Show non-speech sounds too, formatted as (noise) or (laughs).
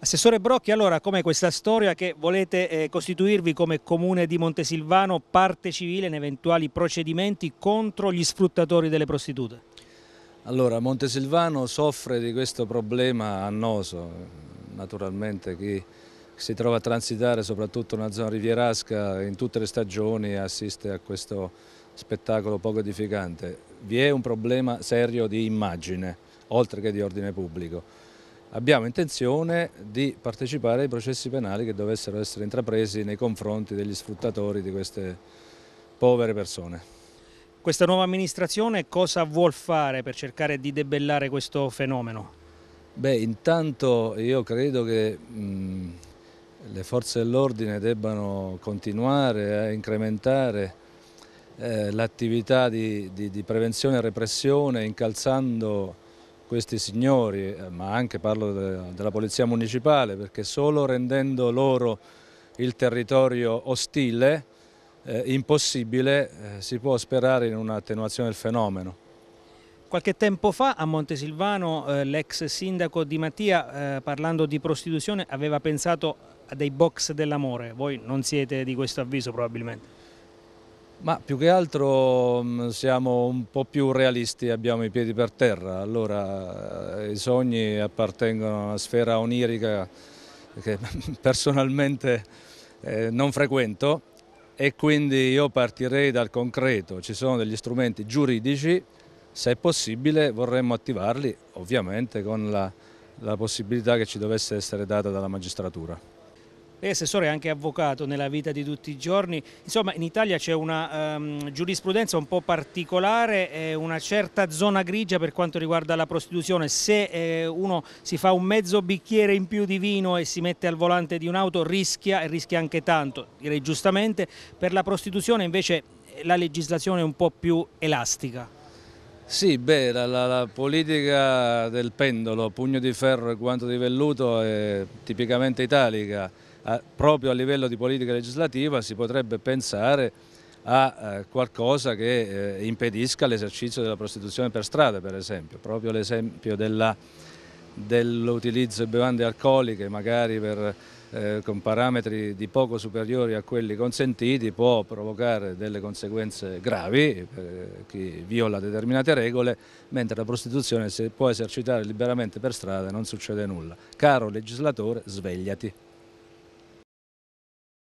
Assessore Brocchi, allora com'è questa storia che volete eh, costituirvi come comune di Montesilvano parte civile in eventuali procedimenti contro gli sfruttatori delle prostitute? Allora, Montesilvano soffre di questo problema annoso, naturalmente chi si trova a transitare soprattutto nella zona rivierasca in tutte le stagioni assiste a questo spettacolo poco edificante. Vi è un problema serio di immagine, oltre che di ordine pubblico abbiamo intenzione di partecipare ai processi penali che dovessero essere intrapresi nei confronti degli sfruttatori di queste povere persone. Questa nuova amministrazione cosa vuol fare per cercare di debellare questo fenomeno? Beh, intanto io credo che mh, le forze dell'ordine debbano continuare a incrementare eh, l'attività di, di, di, prevenzione e repressione incalzando questi signori, eh, ma anche parlo de, della Polizia Municipale, perché solo rendendo loro il territorio ostile, eh, impossibile, eh, si può sperare in un'attenuazione del fenomeno. Qualche tempo fa a Montesilvano eh, l'ex sindaco Di Mattia eh, parlando di prostituzione aveva pensato a dei box dell'amore, voi non siete di questo avviso probabilmente. Ma più che altro mm, siamo un po' più realisti, abbiamo i piedi per terra, allora eh, i sogni appartengono a una sfera onirica che (laughs) personalmente eh, non frequento e quindi io partirei dal concreto, ci sono degli strumenti giuridici, se è possibile vorremmo attivarli ovviamente con la, la possibilità che ci dovesse essere data dalla magistratura. Lei assessore è anche avvocato nella vita di tutti i giorni, insomma in Italia c'è una um, giurisprudenza un po' particolare, eh, una certa zona grigia per quanto riguarda la prostituzione, se eh, uno si fa un mezzo bicchiere in più di vino e si mette al volante di un'auto rischia e rischia anche tanto, direi giustamente, per la prostituzione invece la legislazione è un po' più elastica. Sì, beh, la, la, la, politica del pendolo, pugno di ferro e guanto di velluto è tipicamente italica eh, proprio a livello di politica legislativa si potrebbe pensare a eh, qualcosa che eh, impedisca l'esercizio della prostituzione per strada per esempio, proprio l'esempio dell'utilizzo dell di bevande alcoliche magari per, eh, con parametri di poco superiori a quelli consentiti può provocare delle conseguenze gravi per chi viola determinate regole, mentre la prostituzione se può esercitare liberamente per strada non succede nulla. Caro legislatore, svegliati.